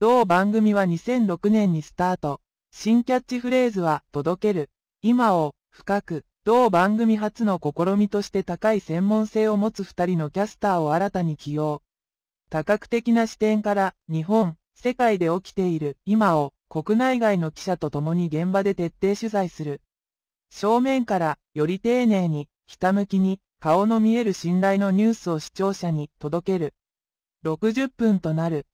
同番組は2006年にスタート。新キャッチフレーズは、届ける。今を、深く。同番組初の試みとして高い専門性を持つ二人のキャスターを新たに起用。多角的な視点から、日本、世界で起きている、今を、国内外の記者と共に現場で徹底取材する。正面から、より丁寧に、ひたむきに、顔の見える信頼のニュースを視聴者に届ける。60分となる。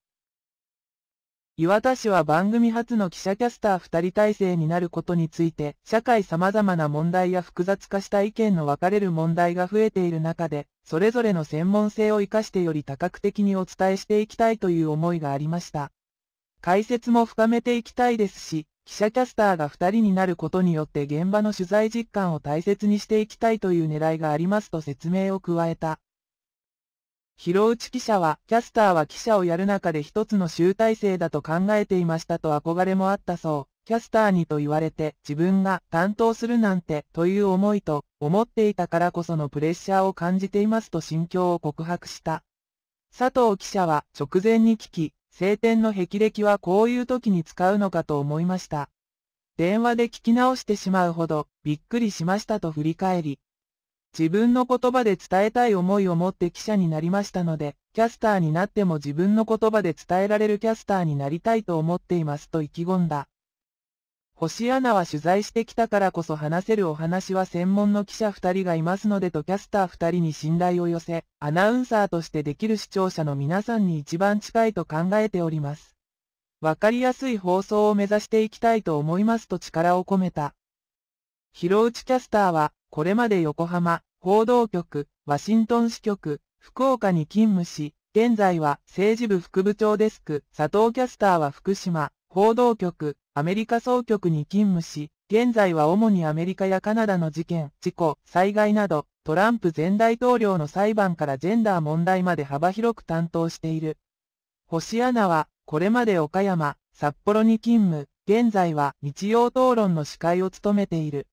岩田氏は番組初の記者キャスター2人体制になることについて、社会様々な問題や複雑化した意見の分かれる問題が増えている中で、それぞれの専門性を活かしてより多角的にお伝えしていきたいという思いがありました。解説も深めていきたいですし、記者キャスターが2人になることによって現場の取材実感を大切にしていきたいという狙いがありますと説明を加えた。広内記者は、キャスターは記者をやる中で一つの集大成だと考えていましたと憧れもあったそう。キャスターにと言われて自分が担当するなんてという思いと思っていたからこそのプレッシャーを感じていますと心境を告白した。佐藤記者は直前に聞き、晴天の霹靂はこういう時に使うのかと思いました。電話で聞き直してしまうほどびっくりしましたと振り返り、自分の言葉で伝えたい思いを持って記者になりましたので、キャスターになっても自分の言葉で伝えられるキャスターになりたいと思っていますと意気込んだ。星アナは取材してきたからこそ話せるお話は専門の記者2人がいますのでとキャスター2人に信頼を寄せ、アナウンサーとしてできる視聴者の皆さんに一番近いと考えております。わかりやすい放送を目指していきたいと思いますと力を込めた。広内キャスターは、これまで横浜、報道局、ワシントン支局、福岡に勤務し、現在は政治部副部長デスク、佐藤キャスターは福島、報道局、アメリカ総局に勤務し、現在は主にアメリカやカナダの事件、事故、災害など、トランプ前大統領の裁判からジェンダー問題まで幅広く担当している。星アナは、これまで岡山、札幌に勤務、現在は日曜討論の司会を務めている。